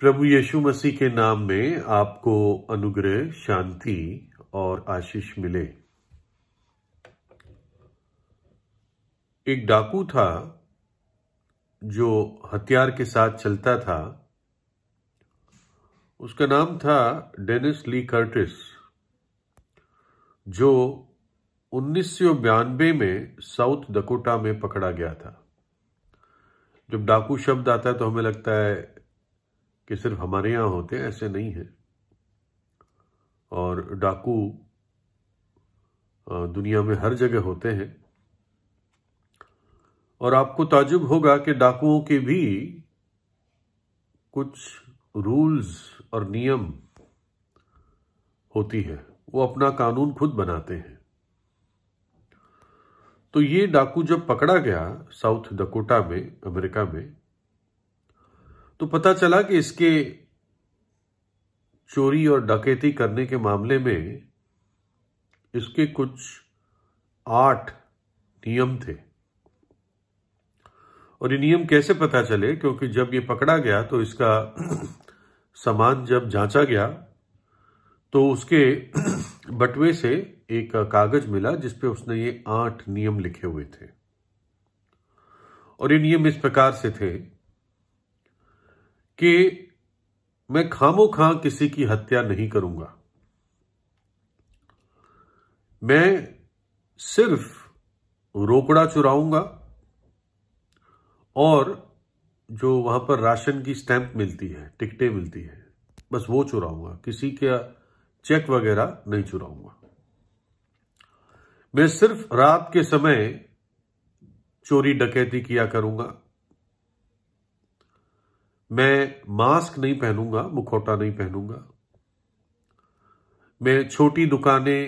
प्रभु यीशु मसीह के नाम में आपको अनुग्रह शांति और आशीष मिले एक डाकू था जो हथियार के साथ चलता था उसका नाम था डेनिस ली कर्टिस जो उन्नीस में साउथ डकोटा में पकड़ा गया था जब डाकू शब्द आता है तो हमें लगता है कि सिर्फ हमारे यहाँ होते हैं ऐसे नहीं है और डाकू दुनिया में हर जगह होते हैं और आपको ताजुब होगा कि डाकुओं के भी कुछ रूल्स और नियम होती है वो अपना कानून खुद बनाते हैं तो ये डाकू जब पकड़ा गया साउथ डकोटा में अमेरिका में तो पता चला कि इसके चोरी और डकैती करने के मामले में इसके कुछ आठ नियम थे और ये नियम कैसे पता चले क्योंकि जब ये पकड़ा गया तो इसका सामान जब जांचा गया तो उसके बटवे से एक कागज मिला जिसपे उसने ये आठ नियम लिखे हुए थे और ये नियम इस प्रकार से थे कि मैं खामो खां किसी की हत्या नहीं करूंगा मैं सिर्फ रोकड़ा चुराऊंगा और जो वहां पर राशन की स्टैंप मिलती है टिकटें मिलती है बस वो चुराऊंगा किसी का चेक वगैरह नहीं चुराऊंगा मैं सिर्फ रात के समय चोरी डकैती किया करूंगा मैं मास्क नहीं पहनूंगा मुखौटा नहीं पहनूंगा मैं छोटी दुकानें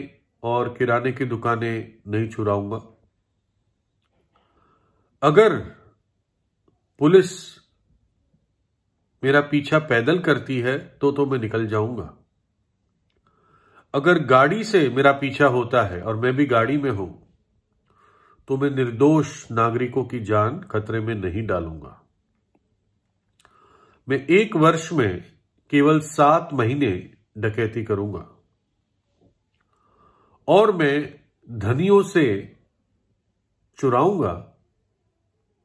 और किराने की दुकानें नहीं छुराऊंगा अगर पुलिस मेरा पीछा पैदल करती है तो तो मैं निकल जाऊंगा अगर गाड़ी से मेरा पीछा होता है और मैं भी गाड़ी में हूं तो मैं निर्दोष नागरिकों की जान खतरे में नहीं डालूंगा मैं एक वर्ष में केवल सात महीने डकैती करूंगा और मैं धनियों से चुराऊंगा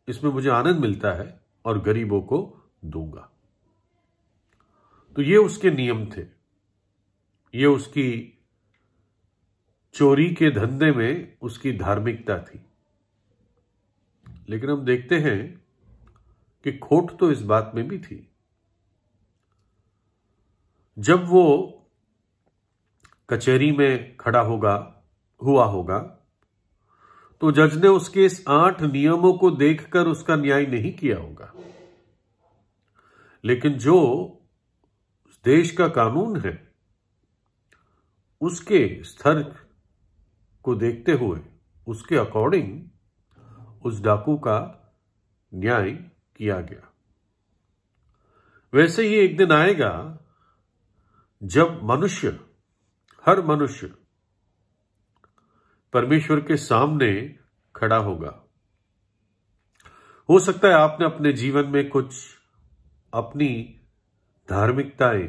इसमें मुझे आनंद मिलता है और गरीबों को दूंगा तो ये उसके नियम थे ये उसकी चोरी के धंधे में उसकी धार्मिकता थी लेकिन हम देखते हैं कि खोट तो इस बात में भी थी जब वो कचहरी में खड़ा होगा हुआ होगा तो जज ने उसके इस आठ नियमों को देखकर उसका न्याय नहीं किया होगा लेकिन जो देश का कानून है उसके स्तर को देखते हुए उसके अकॉर्डिंग उस डाकू का न्याय किया गया वैसे ही एक दिन आएगा जब मनुष्य हर मनुष्य परमेश्वर के सामने खड़ा होगा हो सकता है आपने अपने जीवन में कुछ अपनी धार्मिकताएं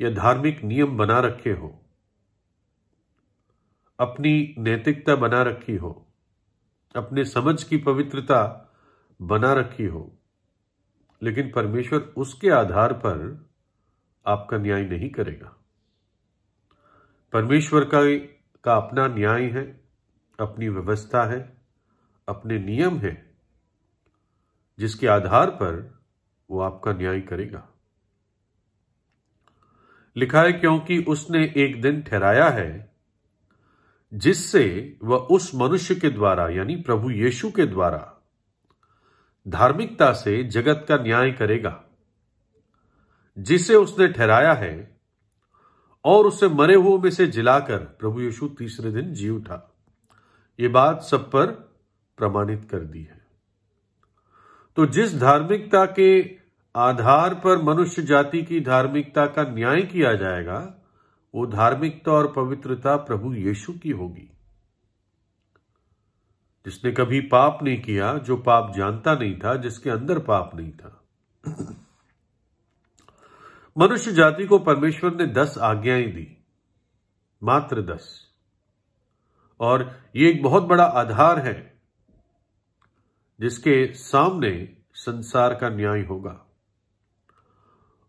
या धार्मिक नियम बना रखे हो अपनी नैतिकता बना रखी हो अपने समझ की पवित्रता बना रखी हो लेकिन परमेश्वर उसके आधार पर आपका न्याय नहीं करेगा परमेश्वर का का अपना न्याय है अपनी व्यवस्था है अपने नियम है जिसके आधार पर वो आपका न्याय करेगा लिखा है क्योंकि उसने एक दिन ठहराया है जिससे वह उस मनुष्य के द्वारा यानी प्रभु यीशु के द्वारा धार्मिकता से जगत का न्याय करेगा जिसे उसने ठहराया है और उसे मरे हुओं में से जिलाकर प्रभु यीशु तीसरे दिन जी उठा ये बात सब पर प्रमाणित कर दी है तो जिस धार्मिकता के आधार पर मनुष्य जाति की धार्मिकता का न्याय किया जाएगा वो धार्मिकता और पवित्रता प्रभु यीशु की होगी जिसने कभी पाप नहीं किया जो पाप जानता नहीं था जिसके अंदर पाप नहीं था मनुष्य जाति को परमेश्वर ने दस आज्ञाएं दी मात्र दस और ये एक बहुत बड़ा आधार है जिसके सामने संसार का न्याय होगा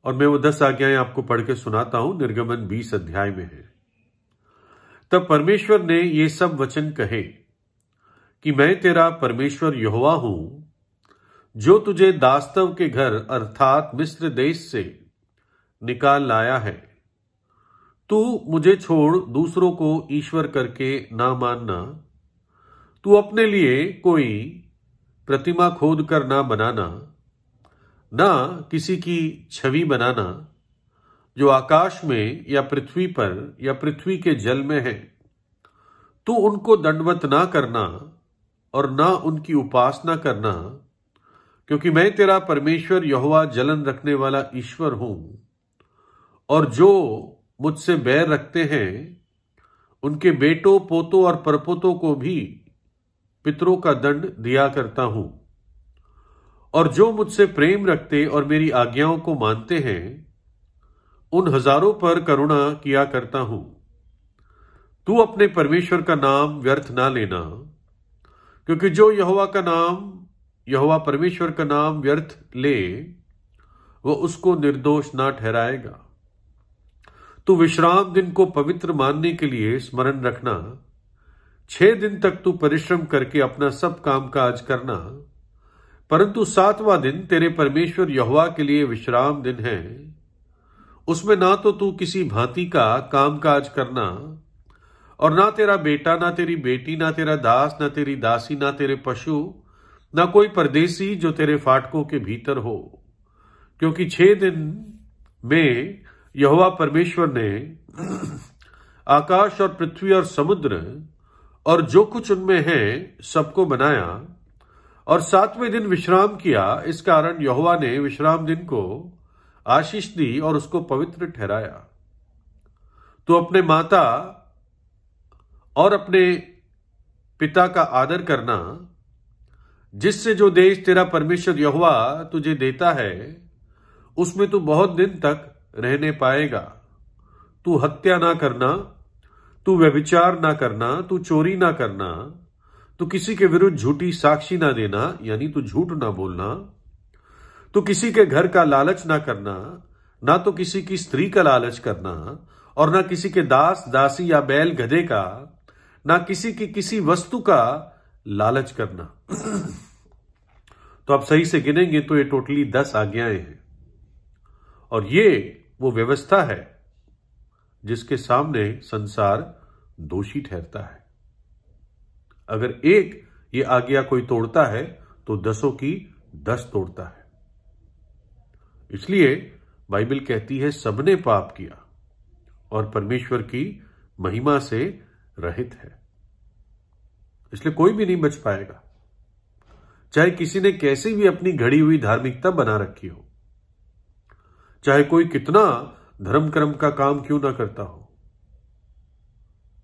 और मैं वो दस आज्ञाएं आपको पढ़ के सुनाता हूं निर्गमन बीस अध्याय में है तब परमेश्वर ने ये सब वचन कहे कि मैं तेरा परमेश्वर यहोवा हूं जो तुझे दास्तव के घर अर्थात मिस्र देश से निकाल लाया है तू मुझे छोड़ दूसरों को ईश्वर करके ना मानना तू अपने लिए कोई प्रतिमा खोद कर ना बनाना ना किसी की छवि बनाना जो आकाश में या पृथ्वी पर या पृथ्वी के जल में है तू उनको दंडवत ना करना और ना उनकी उपासना करना क्योंकि मैं तेरा परमेश्वर यहोवा जलन रखने वाला ईश्वर हूं और जो मुझसे बैर रखते हैं उनके बेटों पोतों और परपोतों को भी पितरों का दंड दिया करता हूं और जो मुझसे प्रेम रखते और मेरी आज्ञाओं को मानते हैं उन हजारों पर करुणा किया करता हूं तू अपने परमेश्वर का नाम व्यर्थ ना लेना क्योंकि जो यहवा का नाम यहवा परमेश्वर का नाम व्यर्थ ले वह उसको निर्दोष ना ठहराएगा तो विश्राम दिन को पवित्र मानने के लिए स्मरण रखना छह दिन तक तू परिश्रम करके अपना सब काम काज करना परंतु सातवां दिन तेरे परमेश्वर यहुआ के लिए विश्राम दिन है उसमें ना तो तू किसी भांति का काम काज करना और ना तेरा बेटा ना तेरी बेटी ना तेरा दास ना तेरी दासी ना तेरे पशु ना कोई परदेसी जो तेरे फाटकों के भीतर हो क्योंकि छह दिन में यहोवा परमेश्वर ने आकाश और पृथ्वी और समुद्र और जो कुछ उनमें है सबको बनाया और सातवें दिन विश्राम किया इस कारण यहोवा ने विश्राम दिन को आशीष दी और उसको पवित्र ठहराया तो अपने माता और अपने पिता का आदर करना जिससे जो देश तेरा परमेश्वर यहुआ तुझे देता है उसमें तू बहुत दिन तक रहने पाएगा तू हत्या ना करना तू व्यभिचार ना करना तू चोरी ना करना तू किसी के विरुद्ध झूठी साक्षी ना देना यानी तू झूठ ना बोलना तू किसी के घर का लालच ना करना ना तो किसी की स्त्री का लालच करना और ना किसी के दास दासी या बैल गधे का ना किसी की किसी वस्तु का लालच करना तो आप सही से गिनेंगे तो ये टोटली दस आज्ञाएं हैं और ये वो व्यवस्था है जिसके सामने संसार दोषी ठहरता है अगर एक ये आज्ञा कोई तोड़ता है तो दसों की दस तोड़ता है इसलिए बाइबल कहती है सबने पाप किया और परमेश्वर की महिमा से रहित है इसलिए कोई भी नहीं बच पाएगा चाहे किसी ने कैसे भी अपनी घड़ी हुई धार्मिकता बना रखी हो चाहे कोई कितना धर्म कर्म का काम क्यों ना करता हो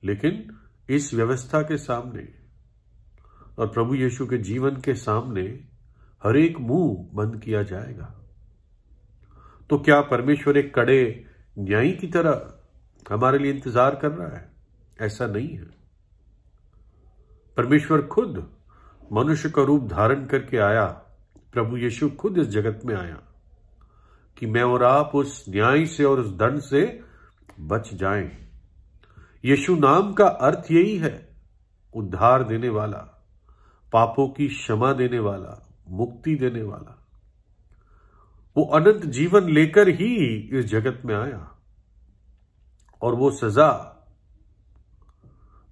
लेकिन इस व्यवस्था के सामने और प्रभु यीशु के जीवन के सामने हर एक मुंह बंद किया जाएगा तो क्या परमेश्वर एक कड़े न्यायी की तरह हमारे लिए इंतजार कर रहा है ऐसा नहीं है परमेश्वर खुद मनुष्य का रूप धारण करके आया प्रभु यीशु खुद इस जगत में आया कि मैं और आप उस न्याय से और उस दंड से बच जाएं। यीशु नाम का अर्थ यही है उद्धार देने वाला पापों की क्षमा देने वाला मुक्ति देने वाला वो अनंत जीवन लेकर ही इस जगत में आया और वो सजा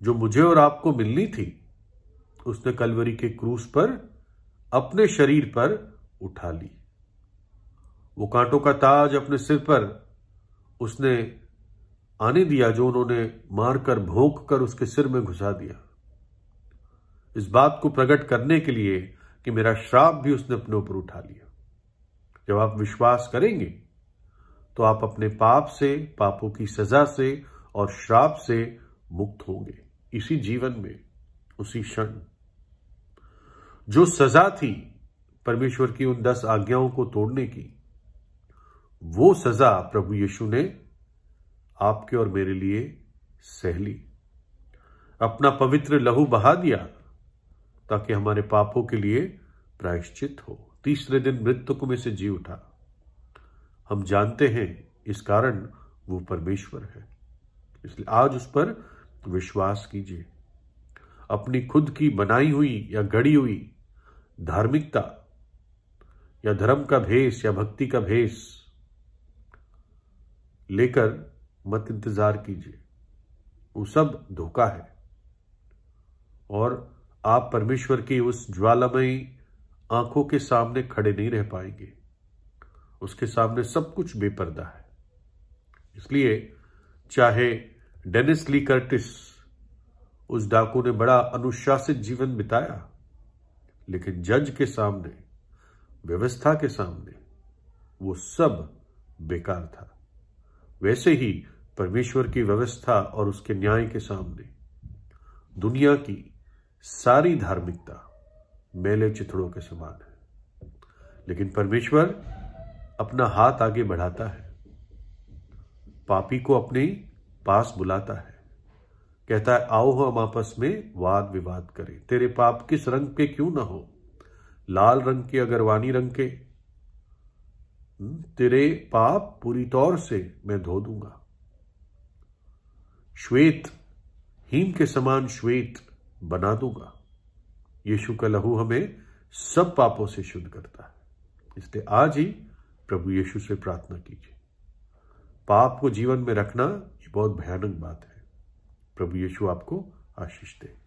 जो मुझे और आपको मिलनी थी उसने कलवरी के क्रूस पर अपने शरीर पर उठा ली वो कांटों का ताज अपने सिर पर उसने आने दिया जो उन्होंने मारकर भोंक कर उसके सिर में घुसा दिया इस बात को प्रकट करने के लिए कि मेरा श्राप भी उसने अपने ऊपर उठा लिया जब आप विश्वास करेंगे तो आप अपने पाप से पापों की सजा से और श्राप से मुक्त होंगे इसी जीवन में उसी क्षण जो सजा थी परमेश्वर की उन दस आज्ञाओं को तोड़ने की वो सजा प्रभु यीशु ने आपके और मेरे लिए सहली अपना पवित्र लहू बहा दिया ताकि हमारे पापों के लिए प्रायश्चित हो तीसरे दिन मृतकों में से जी उठा हम जानते हैं इस कारण वो परमेश्वर है इसलिए आज उस पर विश्वास कीजिए अपनी खुद की बनाई हुई या गढ़ी हुई धार्मिकता या धर्म का भेष या भक्ति का भेष लेकर मत इंतज़ार कीजिए वो सब धोखा है और आप परमेश्वर की उस ज्वालामयी आंखों के सामने खड़े नहीं रह पाएंगे उसके सामने सब कुछ बेपर्दा है इसलिए चाहे डेनिस ली कर्टिस उस डाकू ने बड़ा अनुशासित जीवन बिताया लेकिन जज के सामने व्यवस्था के सामने वो सब बेकार था वैसे ही परमेश्वर की व्यवस्था और उसके न्याय के सामने दुनिया की सारी धार्मिकता मेले चिथड़ों के समान है लेकिन परमेश्वर अपना हाथ आगे बढ़ाता है पापी को अपने पास बुलाता है कहता है आओ हम आपस में वाद विवाद करें तेरे पाप किस रंग के क्यों ना हो लाल रंग के अगरवानी रंग के तेरे पाप पूरी तौर से मैं धो दूंगा श्वेत हीम के समान श्वेत बना दूंगा यीशु का लहू हमें सब पापों से शुद्ध करता है इसलिए आज ही प्रभु यीशु से प्रार्थना कीजिए पाप को जीवन में रखना ये बहुत भयानक बात है प्रभु यीशु आपको आशीष दे